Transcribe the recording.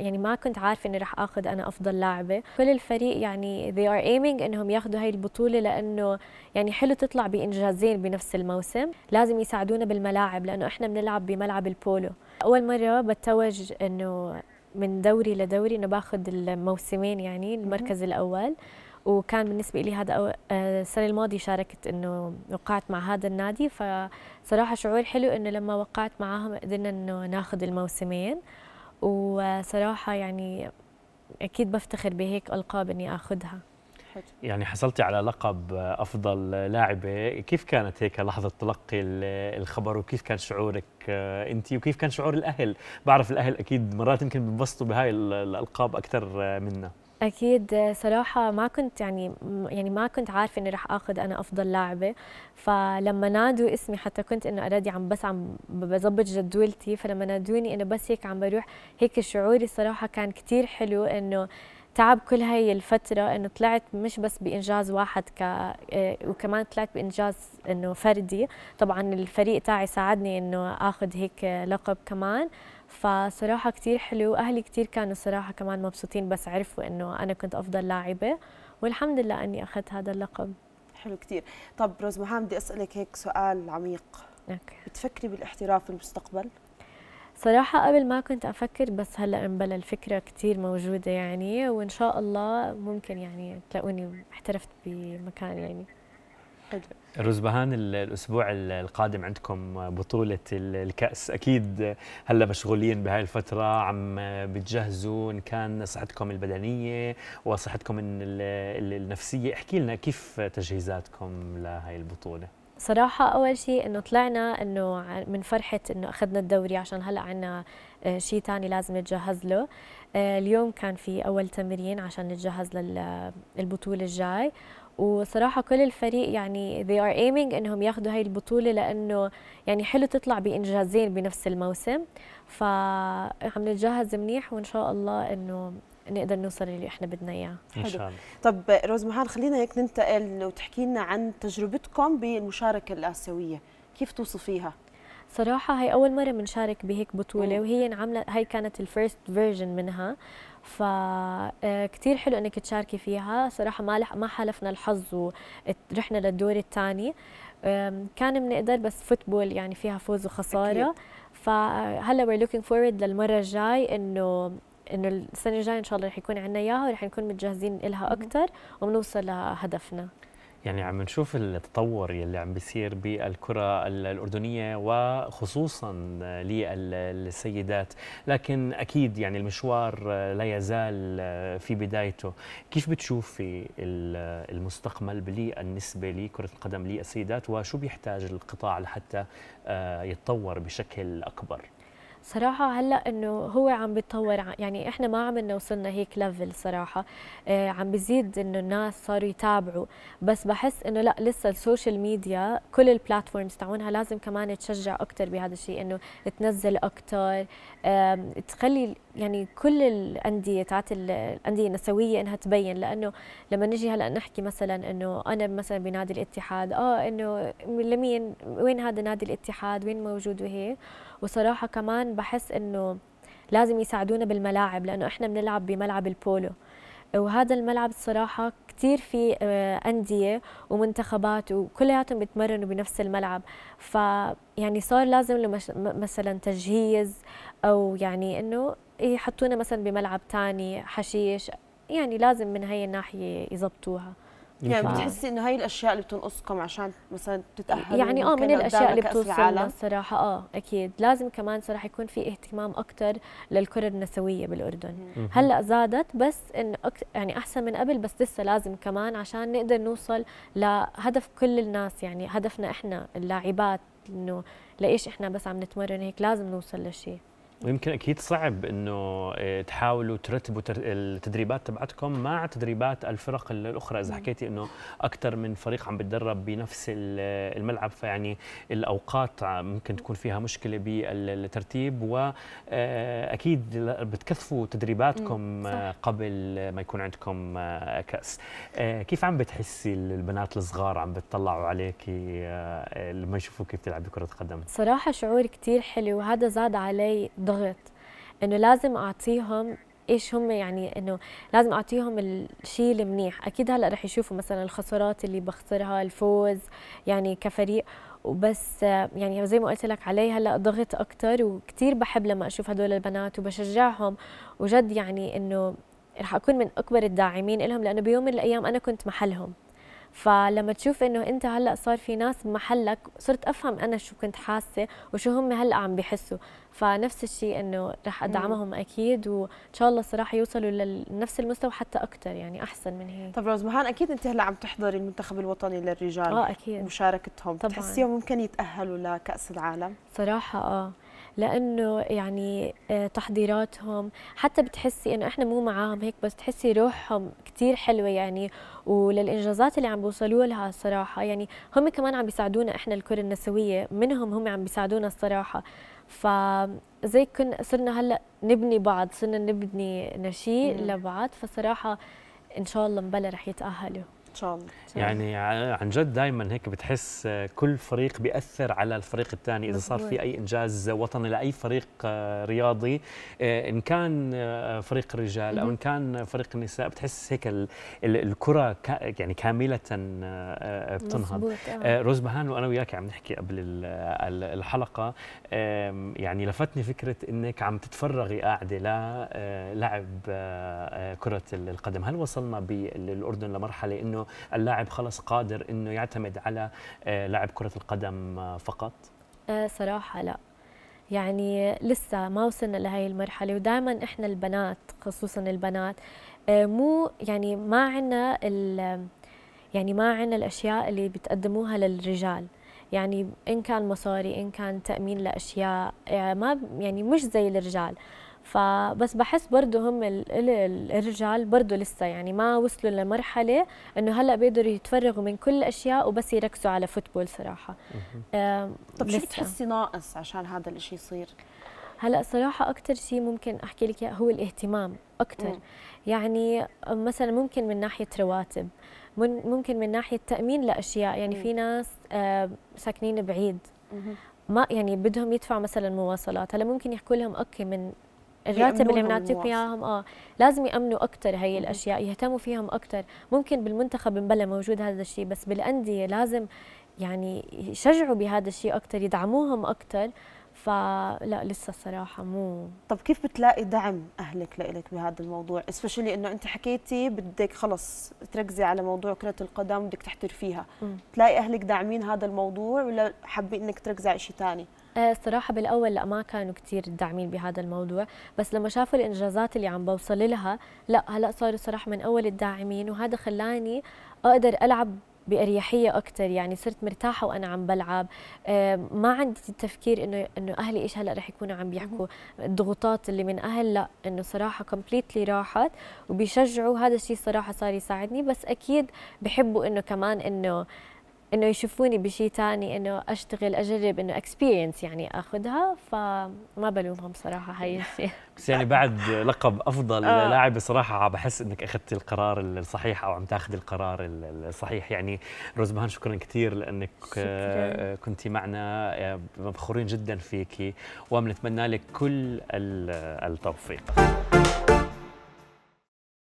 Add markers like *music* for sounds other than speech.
يعني ما كنت عارفه اني راح اخذ انا افضل لاعبه كل الفريق يعني they are aiming انهم ياخذوا هاي البطوله لانه يعني حلو تطلع بانجازين بنفس الموسم لازم يساعدونا بالملاعب لانه احنا بنلعب بملعب البولو اول مره بتوج انه من دوري لدوري انه باخذ الموسمين يعني المركز الاول وكان بالنسبة لي هذا آه، السنة الماضية شاركت إنه وقعت مع هذا النادي فصراحة شعور حلو إنه لما وقعت معاهم قدرنا إنه ناخذ الموسمين وصراحه يعني اكيد بفتخر بهيك القاب اني اخذها يعني حصلتي على لقب افضل لاعبه كيف كانت هيك لحظه تلقي الخبر وكيف كان شعورك آه، انت وكيف كان شعور الاهل بعرف الاهل اكيد مرات يمكن بينبسطوا بهاي الالقاب اكثر آه، منا اكيد صراحه ما كنت يعني يعني ما كنت عارفه اني راح اخذ انا افضل لاعبه فلما نادوا اسمي حتى كنت انه اوريدي عم بس عم بظبط جدولتي فلما نادوني انه بس هيك عم بروح هيك شعوري صراحه كان كثير حلو انه تعب كل هاي الفترة انه طلعت مش بس بانجاز واحد ك آه، وكمان طلعت بانجاز انه فردي، طبعا الفريق تاعي ساعدني انه اخذ هيك لقب كمان، فصراحة كتير حلو أهلي كتير كانوا صراحة كمان مبسوطين بس عرفوا إنه أنا كنت أفضل لاعبة والحمد لله إني أخذت هذا اللقب حلو كتير طب روز مهام بدي أسألك هيك سؤال عميق أوكي. بتفكري بالاحتراف في المستقبل؟ صراحة قبل ما كنت أفكر بس هلا مبلا الفكرة كتير موجودة يعني وإن شاء الله ممكن يعني تلاقوني احترفت بمكان يعني حلو روزبهان الاسبوع القادم عندكم بطوله الكاس اكيد هلا مشغولين بهاي الفتره عم بتجهزوا ان كان صحتكم البدنيه وصحتكم النفسيه احكي لنا كيف تجهيزاتكم لهاي البطوله صراحة أول شيء إنه طلعنا إنه من فرحة إنه أخذنا الدوري عشان هلا عنا آه، شيء تاني لازم نتجهز له آه، اليوم كان في أول تمرين عشان نتجهز للبطولة الجاي وصراحة كل الفريق يعني they are aiming انهم ياخذوا هاي البطولة لانه يعني حلو تطلع بانجازين بنفس الموسم فعم نتجهز منيح وان شاء الله انه نقدر نوصل اللي احنا بدنا اياه ان شاء الله طب روز مهان خلينا هيك ننتقل وتحكي لنا عن تجربتكم بالمشاركة الآسيوية كيف توصفيها؟ صراحة هاي أول مرة بنشارك بهيك بطولة وهي انعملت هاي كانت الفيرست فيرجن منها فكتير آه، حلو انك تشاركي فيها صراحة ما ما حالفنا الحظ ورحنا للدور الثاني كان بنقدر بس فوتبول يعني فيها فوز وخسارة فهلا آه، we're لوكينج فورورد للمرة الجاي انه انه السنة الجاية ان شاء الله رح يكون عندنا اياها ورح نكون متجهزين لها اكثر وبنوصل لهدفنا يعني عم نشوف التطور يلي عم بيصير بالكرة الأردنية وخصوصا للسيدات لكن أكيد يعني المشوار لا يزال في بدايته كيف بتشوفي المستقبل بالنسبة لكرة القدم للسيدات وشو بيحتاج القطاع لحتى آه، يتطور بشكل أكبر؟ صراحة هلا انه هو عم بيتطور يعني احنا ما عم وصلنا هيك ليفل صراحة آه عم بيزيد انه الناس صاروا يتابعوا بس بحس انه لا لسه السوشيال ميديا كل البلاتفورمز تاعونها لازم كمان تشجع اكثر بهذا الشيء انه تنزل اكثر آه تخلي يعني كل الانديه تاعت الانديه النسويه انها تبين لانه لما نجي هلا نحكي مثلا انه انا مثلا بنادي الاتحاد اه انه لمين وين هذا نادي الاتحاد وين موجود وهيك وصراحه كمان بحس انه لازم يساعدونا بالملاعب لانه احنا بنلعب بملعب البولو وهذا الملعب الصراحة كثير في آه، أندية ومنتخبات وكلياتهم بتمرنوا بنفس الملعب فيعني صار لازم له مثلا تجهيز أو يعني إنه إيه، يحطونا مثلا بملعب تاني حشيش يعني لازم من هي الناحيه يظبطوها يعني ف... بتحسي انه هاي الاشياء اللي بتنقصكم عشان مثلا تتاهلوا يعني اه من الاشياء اللي بتوصلنا الصراحه اه اكيد لازم كمان صراحه يكون في اهتمام اكثر للكره النسويه بالاردن هلا زادت بس ان أك... يعني احسن من قبل بس لسه لازم كمان عشان نقدر نوصل لهدف كل الناس يعني هدفنا احنا اللاعبات انه لايش احنا بس عم نتمرن هيك لازم نوصل لشيء ويمكن اكيد صعب انه آه، تحاولوا ترتبوا التدريبات تبعتكم مع تدريبات الفرق الاخرى اذا حكيتي انه اكثر من فريق عم بتدرب بنفس الملعب فيعني الاوقات ممكن تكون فيها مشكله بالترتيب واكيد آه، بتكثفوا تدريباتكم آه، قبل ما يكون عندكم كاس كيف عم بتحسي البنات الصغار عم بتطلعوا عليك لما يشوفوك بتلعبي كره قدم صراحه شعور كثير حلو وهذا زاد علي ضغط انه لازم اعطيهم ايش هم يعني انه لازم اعطيهم الشيء المنيح اكيد هلا رح يشوفوا مثلا الخسارات اللي بخسرها الفوز يعني كفريق وبس يعني زي ما قلت لك علي هلا ضغط اكثر وكثير بحب لما اشوف هدول البنات وبشجعهم وجد يعني انه رح اكون من اكبر الداعمين لهم لانه بيوم من الايام انا كنت محلهم فلما تشوف انه انت هلا صار في ناس بمحلك صرت افهم انا شو كنت حاسه وشو هم هلا عم بحسوا فنفس الشيء انه رح ادعمهم اكيد وان شاء الله صراحه يوصلوا لنفس المستوى حتى اكثر يعني احسن من هيك طب رزمهان اكيد انت هلا عم تحضري المنتخب الوطني للرجال اه اكيد مشاركتهم طبعا بتحسيهم ممكن يتاهلوا لكاس العالم صراحه اه لانه يعني آه، تحضيراتهم حتى بتحسي انه احنا مو معاهم هيك بس تحسي روحهم كثير حلوه يعني وللانجازات اللي عم بيوصلوا لها الصراحه يعني هم كمان عم بيساعدونا احنا الكره النسويه منهم هم عم بيساعدونا الصراحه فزي كنا صرنا هلا نبني بعض صرنا نبني نشيء لبعض فصراحه ان شاء الله مبلا رح يتاهلوا ان شاء الله يعني عن جد دائما هيك بتحس آه، كل فريق بياثر على الفريق الثاني اذا صار في اي انجاز وطني لاي فريق آه، رياضي آه، ان كان فريق الرجال او ان كان فريق النساء بتحس هيك الكره يعني كامله بتنهض روز بهان وانا وياك عم نحكي قبل الحلقه يعني لفتني فكره انك عم تتفرغي قاعده للعب كره القدم هل وصلنا بالاردن لمرحله انه انه اللاعب خلص قادر انه يعتمد على آه، لاعب كره القدم آه، فقط آه، صراحه لا يعني لسه ما وصلنا لهي المرحله ودائما احنا البنات خصوصا البنات مو يعني ما عندنا يعني ما عندنا الاشياء اللي بتقدموها للرجال يعني ان كان مصاري ان كان تامين لاشياء يعني ما يعني مش زي الرجال فبس بحس برضه هم الرجال برضه لسه يعني ما وصلوا لمرحله انه هلا بيقدروا يتفرغوا من كل الاشياء وبس يركزوا على فوتبول صراحه آه طب شو بتحسي ناقص عشان هذا الشيء يصير هلا صراحه اكثر شيء ممكن احكي لك هو الاهتمام اكثر يعني مثلا ممكن من ناحيه رواتب ممكن من ناحيه تامين لاشياء يعني في ناس ساكنين بعيد ما يعني بدهم يدفعوا مثلا مواصلات هلا ممكن يحكوا لهم اوكي من الراتب اللي بنعطيكم اياهم اه لازم يامنوا اكثر هي الاشياء يهتموا فيهم اكثر ممكن بالمنتخب مبلا موجود هذا الشيء بس بالانديه لازم يعني يشجعوا بهذا الشيء اكثر يدعموهم اكثر فلا لسه الصراحة مو طب كيف بتلاقي دعم أهلك لإلك بهذا الموضوع؟ especially إنه أنت حكيتي بدك خلص تركزي على موضوع كرة القدم بدك تحترفيها، بتلاقي أهلك داعمين هذا الموضوع ولا حابين إنك تركزي على شيء ثاني؟ آه، صراحة بالأول لا ما كانوا كتير داعمين بهذا الموضوع بس لما شافوا الإنجازات اللي عم بوصل لها لا هلأ صاروا صراحة من أول الداعمين وهذا خلاني أقدر ألعب بأريحية أكثر يعني صرت مرتاحة وأنا عم بلعب آه، ما عندي التفكير إنه إنه أهلي إيش هلا رح يكونوا عم بيحكوا الضغوطات اللي من أهل لا إنه صراحة كومبليتلي راحت وبيشجعوا هذا الشيء صراحة صار يساعدني بس أكيد بحبوا إنه كمان إنه انه يشوفوني بشيء ثاني انه اشتغل اجرب انه اكسبيرينس يعني اخذها فما بلومهم صراحه هاي *laughs* الشيء بس يعني بعد لقب افضل آه. لاعب صراحه بحس انك اخذت القرار الصحيح او عم تاخذ القرار الصحيح يعني روز شكرا كثير لانك شكرا. آه، كنتي معنا مفخورين جدا فيكي وبنتمنى لك كل التوفيق